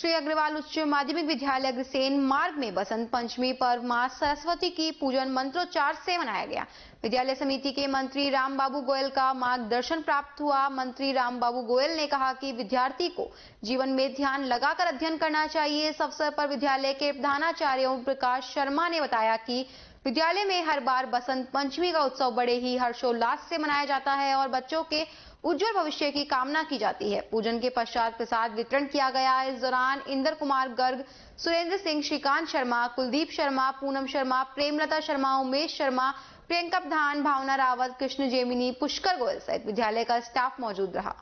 श्री अग्रवाल उच्च माध्यमिक विद्यालय अग्रसेन मार्ग में बसंत पंचमी पर्व मां सरस्वती की पूजन मंत्रोच्चार से मनाया गया विद्यालय समिति के मंत्री रामबाबू गोयल का मार्गदर्शन प्राप्त हुआ मंत्री रामबाबू गोयल ने कहा कि विद्यार्थी को जीवन में ध्यान लगाकर अध्ययन करना चाहिए इस अवसर पर विद्यालय के प्रधानाचार्य ओम प्रकाश शर्मा ने बताया कि विद्यालय में हर बार बसंत पंचमी का उत्सव बड़े ही हर्षोल्लास से मनाया जाता है और बच्चों के उज्जवल भविष्य की कामना की जाती है पूजन के पश्चात प्रसाद वितरण किया गया इस दौरान इंदर कुमार गर्ग सुरेंद्र सिंह श्रीकांत शर्मा कुलदीप शर्मा पूनम शर्मा प्रेमलता शर्मा उमेश शर्मा प्रियंका प्रधान भावना रावत कृष्ण जेमिनी पुष्कर गोयल सहित विद्यालय का स्टाफ मौजूद रहा